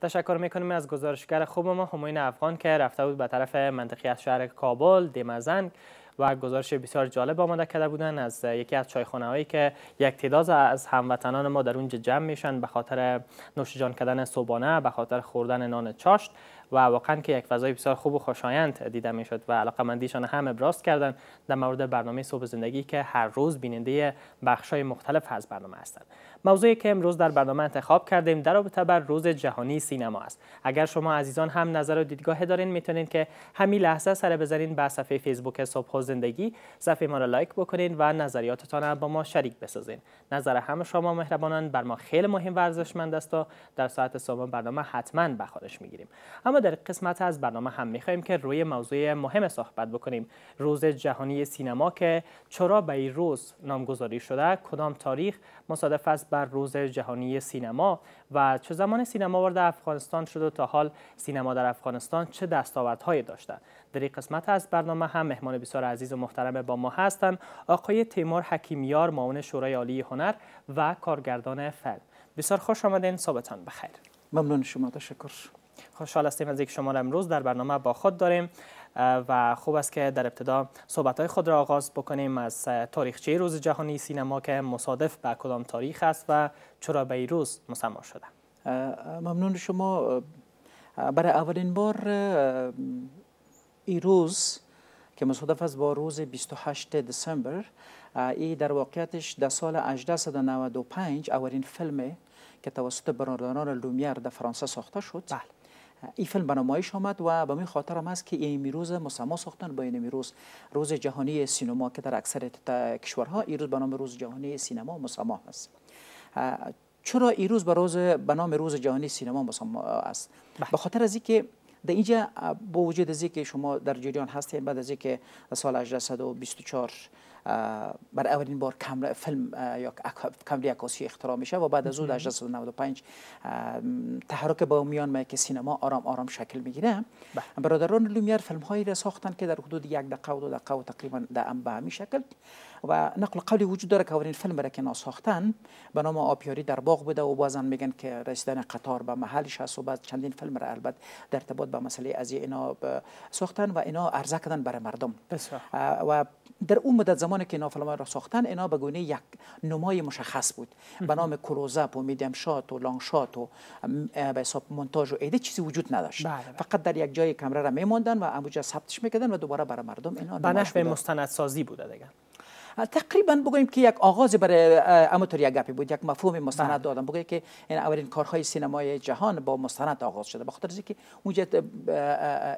تشکر میکنیم از گزارشگر خوب ما هماین افغان که رفته بود به طرف منطقی از شهر کابل دیمزنگ و گزارش بسیار جالب آمده کرده بودن از یکی از چایخانه هایی که یک تعداد از هموطنان ما در اونجا جمع میشن به خاطر نوش جان کردن صبحانه به خاطر خوردن نان چاشت و واقعا که یک فضای بسیار خوب و خوشایند دیده می شد و علاقه مندیشان هم ابراز کردند در مورد برنامه صبح زندگی که هر روز بیننده بخش های مختلف از برنامه هستند موضوعی که امروز در برنامه انتخاب کردیم در رابطه بر روز جهانی سینما است اگر شما عزیزان هم نظر و دیدگاه دارین میتونین که همین لحظه سر بزنین به صفحه فیسبوک صبح زندگی صفحه ما را لایک بکنین و نظریاتتان را با ما شریک بسازین نظر همه شما مهربانان بر ما خیلی مهم و ارزشمند است و در ساعت سوم برنامه حتما به میگیریم اما در قسمت از برنامه هم میخوایم که روی موضوع مهم صحبت بکنیم روز جهانی سینما که چرا به این روز نامگذاری شده کدام تاریخ مصادف است بر روز جهانی سینما و چه زمان سینما وارد افغانستان شده و تا حال سینما در افغانستان چه دستاوردهایی داشته در این قسمت از برنامه هم مهمان بسیار عزیز و محترم با ما هستند آقای تیمور حکیمیار معاون شورای عالی هنر و کارگردان فیلم بسیار خوش آمدین صحبتان بخیر ممنون شما تشکر خوشحال خب، هستیم از یک شما را امروز در برنامه با خود داریم و خوب است که در ابتدا صحبت خود را آغاز بکنیم از تاریخچه روز جهانی سینما که مصادف به کدام تاریخ است و چرا به روز مصما شده ممنون شما برای اولین بار این روز که مصادف است با روز 28 دسامبر ای در واقعیتش در سال 1895 اولین فیلم که توسط برادران لومیر در فرانسه ساخته شد بله. این فیلم به نمایش آمد و به می هم است که این روز مسما ساختن این امروز روز جهانی سینما که در اکثر کشورها روز به نام روز جهانی سینما مسما است چرا روز به روز به نام روز جهانی سینما مسما است بله. به خاطر از اینکه در اینجا با وجود از که شما در جریان هستید بعد از اینکه سال 1824 بر اولین بار کامل فیلم یا کامل یکوسی اختراع میشه و بعد از اون در 1995 تحرک با میان که سینما آرام آرام شکل میگیره بله. برادران لومیر فیلم هایی را ساختن که در حدود یک دقیقه و دو دقیقه تقریبا در به همی شکل و نقل قولی وجود داره که اولین فیلم را که ناساختن به نام آبیاری در باغ بوده و بازن میگن که رسیدن قطار به محلش هست و بعد چندین فیلم را البته در ارتباط به مسئله از اینا ساختن و اینا عرضه کردن برای مردم و در اون مدت زمان زمانی که را ساختن اینا به گونه یک نمای مشخص بود به نام کلوزاپ و میدیم شات و لانگ شات و به حساب مونتاژ و ایده چیزی وجود نداشت بله، بله. فقط در یک جای کمره را میماندن و اموجا ثبتش میکردن و دوباره برای مردم اینا به مستندسازی بوده دیگه تقریبا بگویم که یک آغاز برای اموتوری گپی بود یک مفهوم مستند بله. دادن بگویم که این اولین کارهای سینمای جهان با مستند آغاز شده بخاطر اینکه اونجا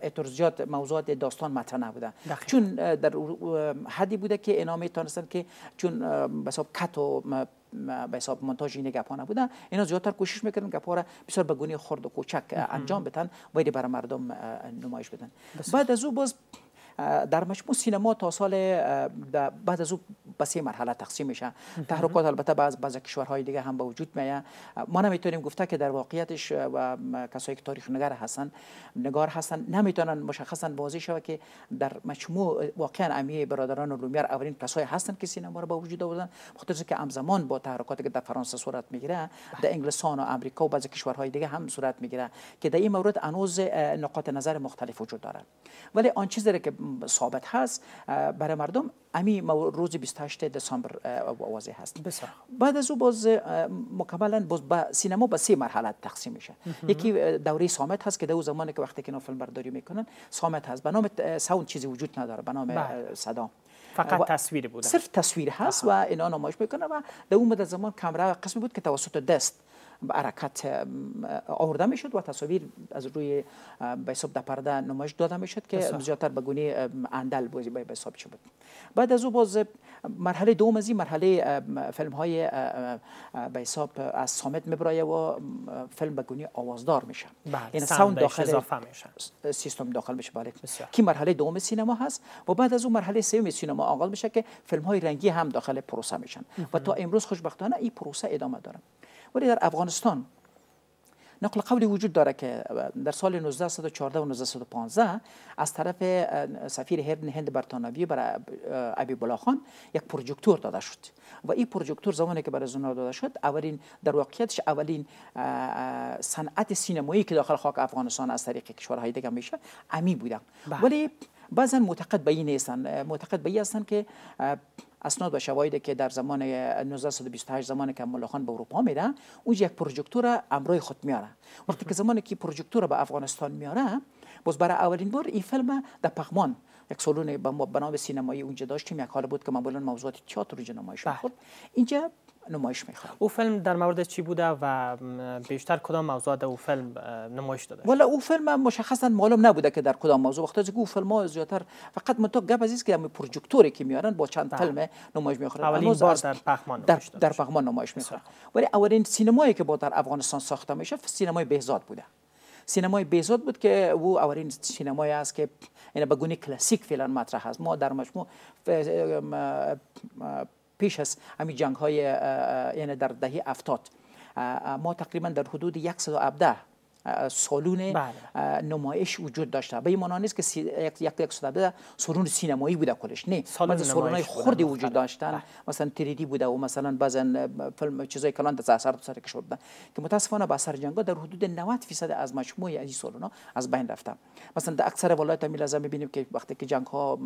اطور زیاد موضوعات داستان مطرح نبودن چون در حدی بوده که اینا میتونستن که چون بساب کت و به حساب مونتاژ این گپا نبودن اینا زیادتر کوشش میکردن گپا را بسیار به گونه خرد و کوچک انجام بدن و برای مردم نمایش بدن بعد از او باز در مجموع سینما تا سال بعد از او به سه مرحله تقسیم میشه تحرکات البته بعض بعض کشورهای دیگه هم به وجود میه ما نمیتونیم گفته که در واقعیتش و کسایی که تاریخ نگار هستن نگار هستن نمیتونن مشخصا بازی شوه که در مجموع واقعا امیه برادران رومیار اولین کسایی هستن که سینما رو به وجود آوردن خاطر که همزمان با تحرکاتی که در فرانسه صورت میگیره در بله. انگلستان و امریکا و بعضی کشورهای دیگه هم صورت میگیره که در این مورد انوز نقاط نظر مختلف وجود داره ولی آن چیزی که ثابت هست برای مردم امی روز 28 دسامبر واضح هست بعد از او باز مکملا باز با سینما به سه مرحله تقسیم میشه یکی دوره سامت هست که در زمان که وقتی که فیلم برداری میکنن سامت هست به نام ساوند چیزی وجود نداره به نام بله. صدا فقط تصویر بوده صرف تصویر هست و اینا نمایش میکنه و در اون مدت زمان کمره قسمی بود که توسط دست حرکت آورده میشد و تصاویر از روی به حساب در پرده نمایش داده میشد که زیادتر به گونه اندل بازی به حساب بود بعد از او باز مرحله دوم از این مرحله فیلم های به حساب از سامت میبرایه و فیلم به گونه آوازدار میشه بله، یعنی ساوند داخل سیستم داخل میشه بله که مرحله دوم سینما هست و بعد از اون مرحله سوم سینما آغاز میشه که فیلم های رنگی هم داخل پروسه میشن و تا امروز خوشبختانه این پروسه ادامه داره ولی در افغانستان نقل قولی وجود داره که در سال 1914 و 1915 از طرف سفیر هند برطانوی برای ابی خان یک پروژکتور داده شد و این پروژکتور زمانی که برای زنا داده شد اولین در واقعیتش اولین صنعت سینمایی که داخل خاک افغانستان از طریق کشورهای دیگه میشه امی بودن بله. ولی بعضا معتقد به این نیستن معتقد به این هستن که اسناد و شواهدی که در زمان 1928 زمان که مولا خان به اروپا میره اون یک پروژکتور امرای خود میاره وقتی که زمانی که پروژکتور به افغانستان میاره باز برای اولین بار این فیلم در پغمان یک سالون به نام سینمایی اونجا داشتیم یک حال بود که معمولا موضوعات تئاتر رو نمایش خورد بله. اینجا نمایش میخواد او فیلم در مورد چی بوده و بیشتر کدام موضوع در او فیلم نمایش داده والا او فیلم مشخصا معلوم نبوده که در کدام موضوع وقتی که او فیلم ها زیاتر فقط من تو گپ از که پروژکتوری که میارن با چند بله. فیلم نمایش میخوره اولین بار در پخمان در, در پخمان نمایش میخوره ولی اولین سینمایی که با در افغانستان ساخته میشه سینمای بهزاد بوده سینمای بهزاد بود که او اولین سینمای است که یعنی به کلاسیک فعلا مطرح است ما در مجموع پیش از همین جنگ های یعنی در دهی افتاد ما تقریبا در حدود 117 سالون بله. نمایش وجود داشته به این نیست که سی... یک یک سالون سینمایی بوده کلش نه سالون های خوردی وجود داشتن بله. مثلا تریدی بوده و مثلا بعضی فیلم چیزای کلان در اثر سر کشور بودن که متاسفانه با سر جنگا در حدود 90 درصد از مجموع از این ها از بین رفته مثلا در اکثر ولایت می لازم ببینیم که وقتی که جنگ ها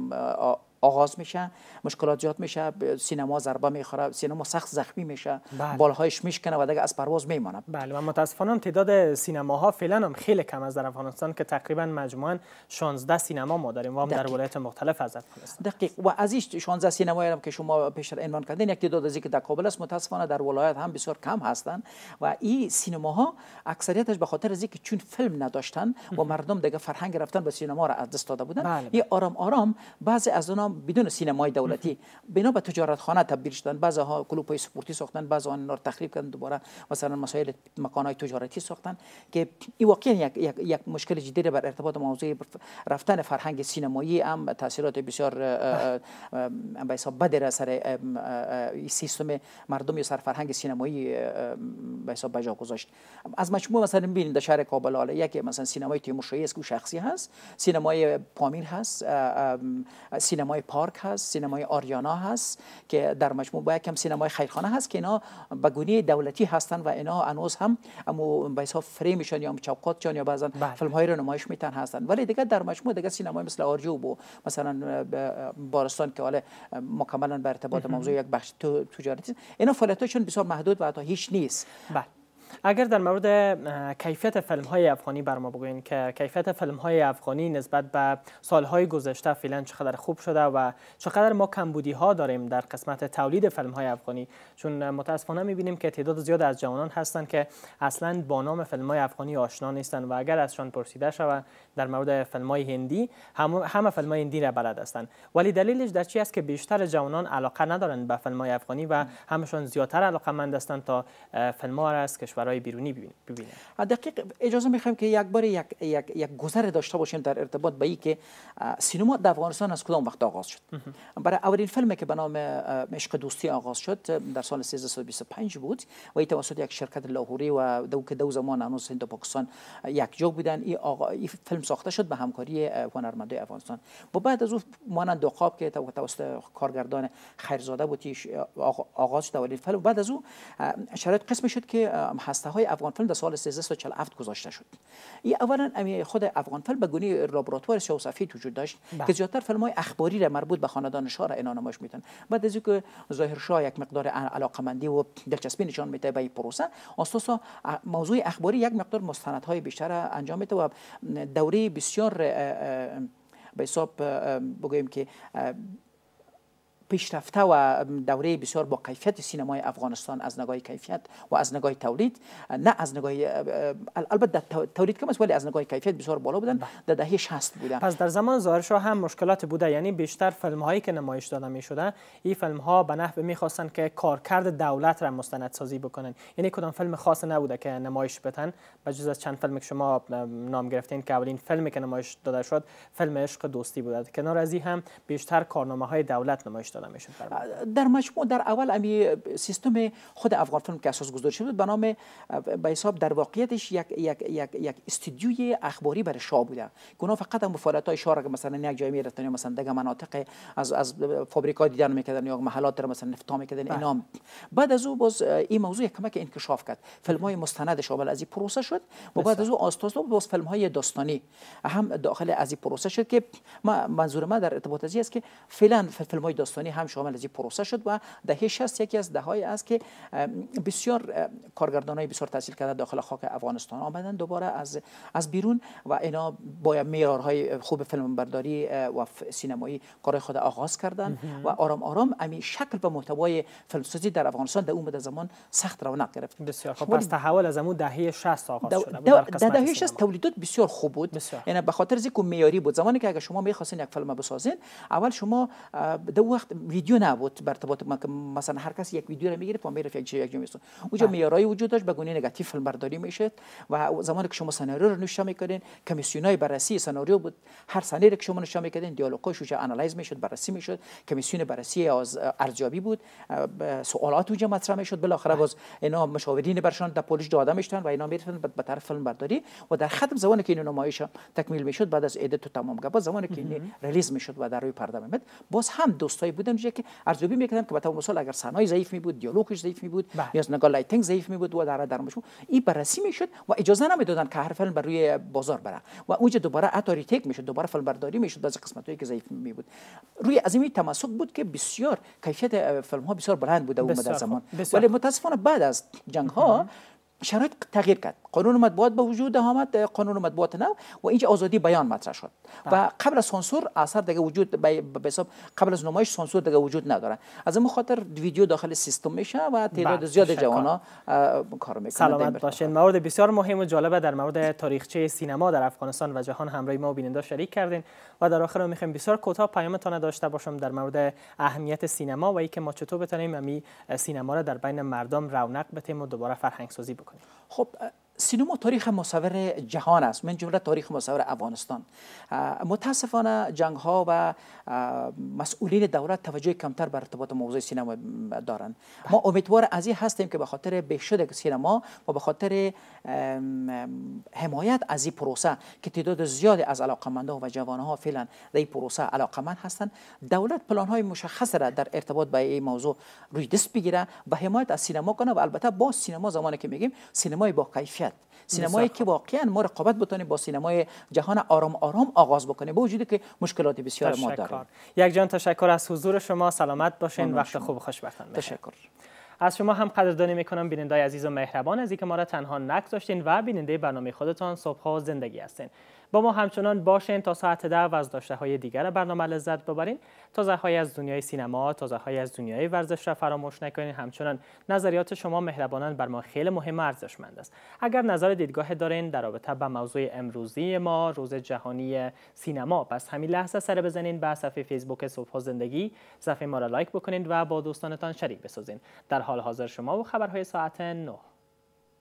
آغاز میشه مشکلات زیاد میشه سینما ضربه میخوره سینما سخت زخمی میشه بله. بالهایش میشکنه و دیگه از پرواز میمانه بله و متاسفانه تعداد سینماها فعلا هم خیلی کم از در افغانستان که تقریبا مجموعا 16 سینما ما داریم و هم در ولایت مختلف از دقیق و از این 16 سینمایی هم که شما پیش عنوان کردین یک تعداد از که در کابل است متاسفانه در ولایت هم بسیار کم هستند و این سینماها اکثریتش به خاطر از اینکه چون فیلم نداشتن و مردم دیگه فرهنگ رفتن به سینما را از دست داده بودن بله. این بله. آرام آرام بعضی از اونها بدون سینمای دولتی بنا به تجارت خانه تبدیل شدن بعضی ها کلوپ های سپورتی ساختن بعضی ها تخریب کردن دوباره مثلا مسائل مکان های تجارتی ساختن که این واقعا یک, یک, یک مشکل جدی بر ارتباط موضوع رفتن فرهنگ سینمایی هم تاثیرات بسیار به حساب بد سر سیستم مردم یا سر فرهنگ سینمایی به حساب بجا گذاشت از مجموع مثلا ببینید در شهر کابل حالا یک مثلا سینمای تیمورشاهی است که شخصی هست سینمای پامیر هست سینمای سینمای پارک هست سینمای آریانا هست که در مجموع با یکم سینمای خیرخانه هست که اینا به گونه دولتی هستند و اینا انوز هم اما به حساب فریمشان یا چوکاتشان یا بعضا بله. فیلم های رو نمایش میتن هستن ولی دیگه در مجموع دیگه سینمای مثل آرجو بو مثلا بارستان که حالا مکملا بر ارتباط موضوع یک بخش تجاری اینا فعالیتشون بسیار محدود و حتی هیچ نیست بله. اگر در مورد کیفیت فلم های افغانی بر ما بگوین که کیفیت فیلم های افغانی نسبت به های گذشته فعلا چقدر خوب شده و چقدر ما کمبودی ها داریم در قسمت تولید فیلم های افغانی چون متاسفانه میبینیم که تعداد زیاد از جوانان هستند که اصلا با نام فلم های افغانی آشنا نیستند و اگر ازشان پرسیده شود در مورد فلم های هندی همه فلم های هندی را بلد هستند ولی دلیلش در چی است که بیشتر جوانان علاقه ندارند به فیلم افغانی و همشان زیاتر علاقه مند هستند تا فیلم ها کشورهای بیرونی ببینه دقیق اجازه میخوایم که یک بار یک, یک, یک گذر داشته باشیم در ارتباط به اینکه سینما در افغانستان از کدام وقت آغاز شد برای اولین فیلمی که به نام عشق دوستی آغاز شد در سال 1325 بود و این توسط یک شرکت لاهوری و دو که دو زمان انوس هند و پاکستان یک جو بودن این آغا... ای فیلم ساخته شد به همکاری هنرمندای افغانستان و بعد از او مانند قاب که توسط کارگردان خیرزاده بود آغاز شد اولین فیلم بعد از او شرایط قسم شد که هسته های فیلم در سال 1347 گذاشته شد این اولا امی خود افغانفلم به گونه لابراتوار سیاه وجود داشت بله. که زیادتر فیلم های اخباری را مربوط به خاندان شاه را اینا نمایش میتن بعد از اینکه ظاهر شاه یک مقدار علاقمندی و دلچسپی نشان میده به این پروسه اساسا موضوع اخباری یک مقدار مستندهای بیشتر انجام میده و دوره بسیار به حساب بگویم که پیشرفته و دوره بسیار با کیفیت سینمای افغانستان از نگاه کیفیت و از نگاه تولید نه از نگاه البته تولید کم است ولی از نگاه کیفیت بسیار بالا بودن بله. در دهه 60 بودن پس در زمان ظاهرشاه هم مشکلات بوده یعنی بیشتر فیلم هایی که نمایش داده می شده این فیلم ها به نحو میخواستند که کارکرد دولت را مستندسازی بکنن یعنی کدام فیلم خاص نبوده که نمایش بتن به جز از چند فلم که شما نام گرفتین که اولین فیلمی که نمایش داده شد فیلم عشق دوستی بود کنار از این هم بیشتر کارنامه های دولت نمایش در مجموع در اول امی سیستم خود افغان فیلم که اساس گذاری شده به نام به حساب در واقعیتش یک یک یک یک استودیوی اخباری برای شاه بوده گونا فقط هم فعالیت های شاه مثلا یک جای میرفتن یا مثلا دیگه مناطق از از فابریکا دیدن میکردن یا محلات در مثلا نفتا میکردن بله. اینا بعد از او باز این موضوع یک کمک انکشاف کرد فیلم های مستند شامل از این پروسه شد و بعد از او آستاز باز فیلم های داستانی هم داخل از این پروسه شد که ما منظور ما در ارتباط از است که فعلا فیلم های داستانی ایرانی هم شامل پروسه شد و دهه 60 یکی از دههایی است که بسیار کارگردان بسیار تحصیل کرده داخل خاک افغانستان آمدن دوباره از از بیرون و اینا با معیارهای خوب فلمبرداری و سینمایی کار خود آغاز کردن و آرام آرام امی شکل و محتوای فیلمسازی در افغانستان در اون به زمان سخت رونق گرفت بسیار پس خب، تحول از اون دهه 60 آغاز شد. بود دهه 60 تولیدات بسیار خوب بود یعنی به خاطر اینکه معیاری بود زمانی که اگر شما میخواستین یک فیلم بسازین اول شما دو وقت ویدیو نبود بر ارتباط مثلا هر کسی یک ویدیو رو میگیره و میره یک یک است. اونجا بله. معیارای وجود داشت به گونه نگاتیو فیلم برداری میشه و زمانی که شما سناریو رو میکنین، میکردین کمیسیونای بررسی سناریو بود هر سناریو که شما نوشته میکردین دیالوگاش اونجا انالایز میشد بررسی میشد کمیسیون بررسی از ارزیابی بود سوالات اونجا مطرح میشد بالاخره بله. باز اینا مشاورین برشان در پولیش داده میشدن و اینا میرفتن به طرف فیلم برداری و در ختم زمانی که این نمایش تکمیل میشد بعد از ادیت تو تمام گپ زمانی که ریلیز میشد و در روی پرده میمد باز هم دوستای بود بودن که ارزیابی میکردن که به طور اگر صنای ضعیف می بود دیالوگش ضعیف می بود بله. یا از نگاه ضعیف می بود و در در مشو این بررسی میشد و اجازه نمیدادن که هر فلم بر روی بازار بره و اونجا دوباره اتاری تک میشد دوباره فلم برداری میشد از هایی که ضعیف می بود روی این تمسک بود که بسیار کیفیت فیلم ها بسیار بلند بوده اون زمان ولی متاسفانه بعد از جنگ ها شرایط تغییر کرد قانون مطبوعات به وجود آمد قانون مطبوعات نو و اینجا آزادی بیان مطرح شد و بله. قبل از سانسور اثر دیگه وجود به حساب قبل از نمایش سانسور دیگه وجود نداره از این خاطر ویدیو داخل سیستم میشه و بله، تعداد زیاد جوانا کار میکنه سلامت باشین مورد بسیار مهم و جالبه در مورد تاریخچه سینما در افغانستان و جهان همراه ما و بیننده شریک کردین و در آخر میخوایم بسیار کوتاه پیامتان داشته باشم در مورد اهمیت سینما و اینکه ما چطور بتونیم امی سینما را در بین مردم رونق بتیم و دوباره فرهنگ سازی بکنیم خب سینما تاریخ مصور جهان است من جمله تاریخ مصور افغانستان متاسفانه جنگ ها و مسئولین دولت توجه کمتر بر ارتباط موضوع سینما دارند ما بله. امیدوار از این هستیم که به خاطر بهشد سینما و به خاطر حمایت از این پروسه که تعداد زیادی از علاقمندان و جوان ها فعلا در این پروسه علاقمند هستند دولت پلان های مشخص را در ارتباط با این موضوع روی دست بگیره و حمایت از سینما کنه و البته با سینما زمانی که میگیم سینمای با کیفیت باشد سینمایی که واقعا ما رقابت بتونه با سینمای جهان آرام آرام آغاز بکنه با وجودی که مشکلات بسیار تشکر. ما داره یک جان تشکر از حضور شما سلامت باشین وقت خوب خوش بختن تشکر از شما هم قدردانی میکنم بیننده عزیز و مهربان از اینکه ما را تنها نگذاشتین و بیننده برنامه خودتان صبح ها زندگی هستین با ما همچنان باشین تا ساعت ده و از داشته های دیگر برنامه لذت ببرین تازه های از دنیای سینما تازه های از دنیای ورزش را فراموش نکنین همچنان نظریات شما مهربانان بر ما خیلی مهم و ارزشمند است اگر نظر دیدگاه دارین در رابطه با موضوع امروزی ما روز جهانی سینما پس همین لحظه سر بزنین به صفحه فیسبوک صبح زندگی صفحه ما را لایک بکنین و با دوستانتان شریک بسازین در حال حاضر شما و خبرهای ساعت 9